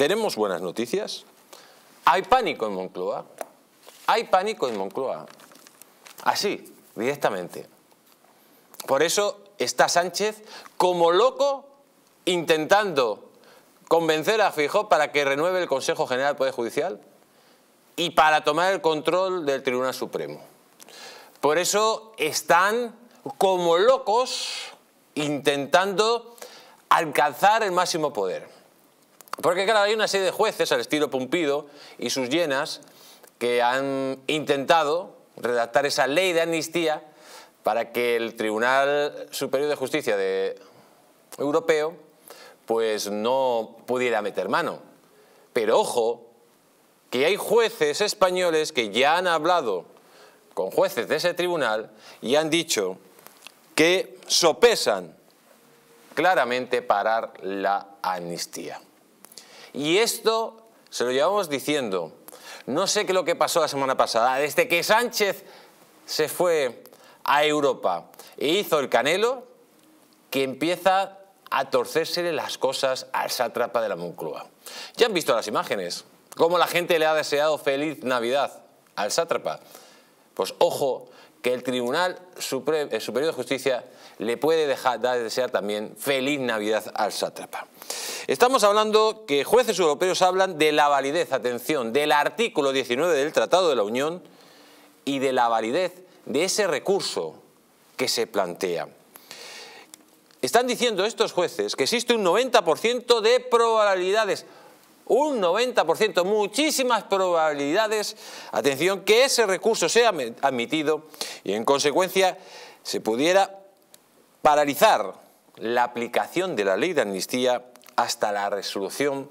Tenemos buenas noticias. Hay pánico en Moncloa. Hay pánico en Moncloa. Así, directamente. Por eso está Sánchez como loco intentando convencer a Fijó para que renueve el Consejo General del Poder Judicial y para tomar el control del Tribunal Supremo. Por eso están como locos intentando alcanzar el máximo poder. Porque claro, hay una serie de jueces al estilo Pumpido y sus llenas que han intentado redactar esa ley de amnistía para que el Tribunal Superior de Justicia de... Europeo pues no pudiera meter mano. Pero ojo, que hay jueces españoles que ya han hablado con jueces de ese tribunal y han dicho que sopesan claramente parar la amnistía. Y esto se lo llevamos diciendo. No sé qué es lo que pasó la semana pasada. Desde que Sánchez se fue a Europa e hizo el canelo, que empieza a torcérsele las cosas al sátrapa de la Moncloa. Ya han visto las imágenes, cómo la gente le ha deseado feliz Navidad al sátrapa. Pues ojo, que el Tribunal eh, Superior de Justicia le puede dejar, desear también feliz Navidad al sátrapa. Estamos hablando que jueces europeos hablan de la validez, atención, del artículo 19 del Tratado de la Unión y de la validez de ese recurso que se plantea. Están diciendo estos jueces que existe un 90% de probabilidades, un 90%, muchísimas probabilidades, atención, que ese recurso sea admitido y en consecuencia se pudiera paralizar la aplicación de la ley de amnistía hasta la resolución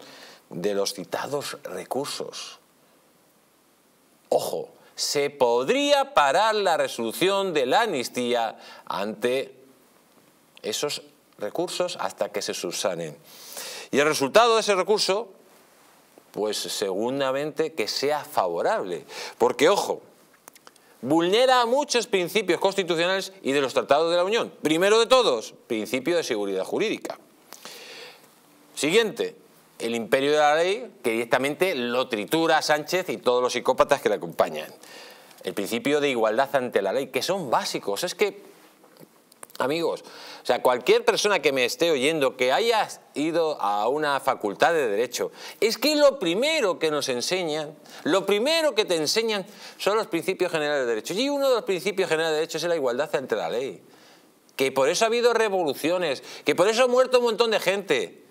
de los citados recursos. Ojo, se podría parar la resolución de la amnistía ante esos recursos hasta que se subsanen. Y el resultado de ese recurso, pues seguramente que sea favorable. Porque, ojo, vulnera muchos principios constitucionales y de los tratados de la Unión. Primero de todos, principio de seguridad jurídica. Siguiente, el imperio de la ley que directamente lo tritura Sánchez y todos los psicópatas que le acompañan. El principio de igualdad ante la ley, que son básicos. Es que, amigos, o sea, cualquier persona que me esté oyendo, que haya ido a una facultad de Derecho, es que lo primero que nos enseñan, lo primero que te enseñan son los principios generales de Derecho. Y uno de los principios generales de Derecho es la igualdad ante la ley. Que por eso ha habido revoluciones, que por eso ha muerto un montón de gente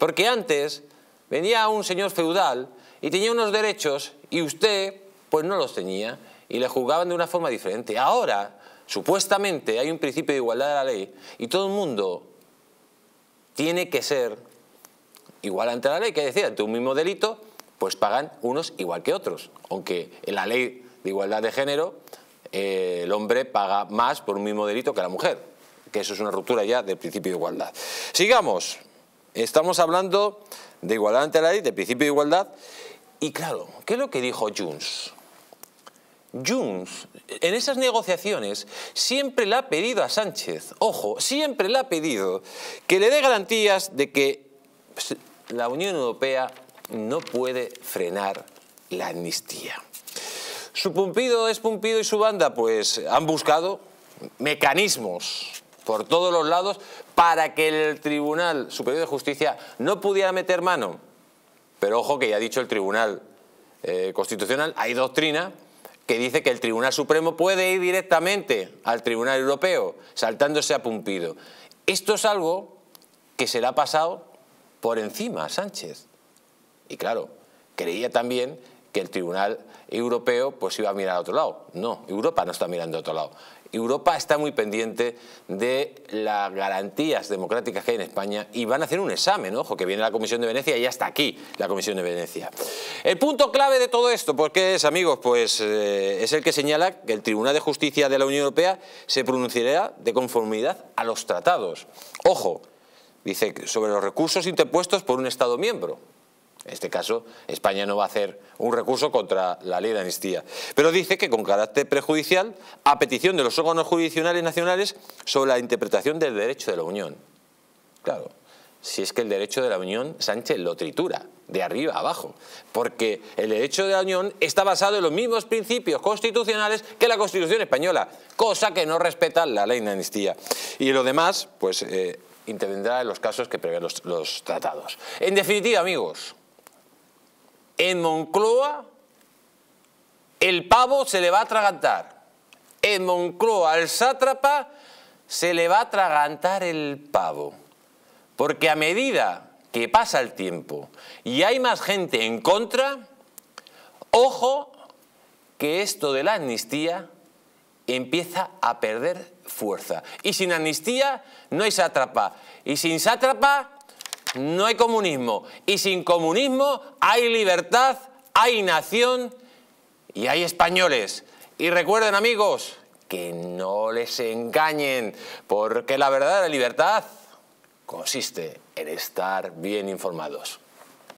porque antes venía un señor feudal y tenía unos derechos y usted pues no los tenía y le juzgaban de una forma diferente. Ahora, supuestamente, hay un principio de igualdad de la ley y todo el mundo tiene que ser igual ante la ley. Que decir, ante un mismo delito, pues pagan unos igual que otros. Aunque en la ley de igualdad de género, eh, el hombre paga más por un mismo delito que la mujer. Que eso es una ruptura ya del principio de igualdad. Sigamos. Estamos hablando de igualdad ante la ley, de principio de igualdad. Y claro, ¿qué es lo que dijo Junts? Junts, en esas negociaciones, siempre le ha pedido a Sánchez, ojo, siempre le ha pedido que le dé garantías de que la Unión Europea no puede frenar la amnistía. Su Pumpido es Pumpido y su banda pues han buscado mecanismos por todos los lados para que el Tribunal Superior de Justicia no pudiera meter mano. Pero ojo que ya ha dicho el Tribunal eh, Constitucional, hay doctrina que dice que el Tribunal Supremo puede ir directamente al Tribunal Europeo, saltándose a Pumpido. Esto es algo que se le ha pasado por encima a Sánchez. Y claro, creía también que el Tribunal Europeo pues iba a mirar a otro lado. No, Europa no está mirando a otro lado. Europa está muy pendiente de las garantías democráticas que hay en España y van a hacer un examen, ojo, que viene la Comisión de Venecia y ya está aquí la Comisión de Venecia. El punto clave de todo esto, porque es, amigos? Pues eh, es el que señala que el Tribunal de Justicia de la Unión Europea se pronunciará de conformidad a los tratados. Ojo, dice sobre los recursos interpuestos por un Estado miembro. En este caso, España no va a hacer un recurso contra la ley de amnistía. Pero dice que con carácter prejudicial, a petición de los órganos judiciales nacionales sobre la interpretación del derecho de la Unión. Claro, si es que el derecho de la Unión Sánchez lo tritura, de arriba a abajo, porque el derecho de la Unión está basado en los mismos principios constitucionales que la Constitución española, cosa que no respeta la ley de amnistía. Y lo demás, pues, eh, intervendrá en los casos que prevén los tratados. En definitiva, amigos, en Moncloa el pavo se le va a atragantar. En Moncloa al sátrapa se le va a atragantar el pavo. Porque a medida que pasa el tiempo y hay más gente en contra, ojo que esto de la amnistía empieza a perder fuerza. Y sin amnistía no hay sátrapa. Y sin sátrapa no hay comunismo. Y sin comunismo hay libertad, hay nación y hay españoles. Y recuerden amigos, que no les engañen, porque la verdad la libertad consiste en estar bien informados.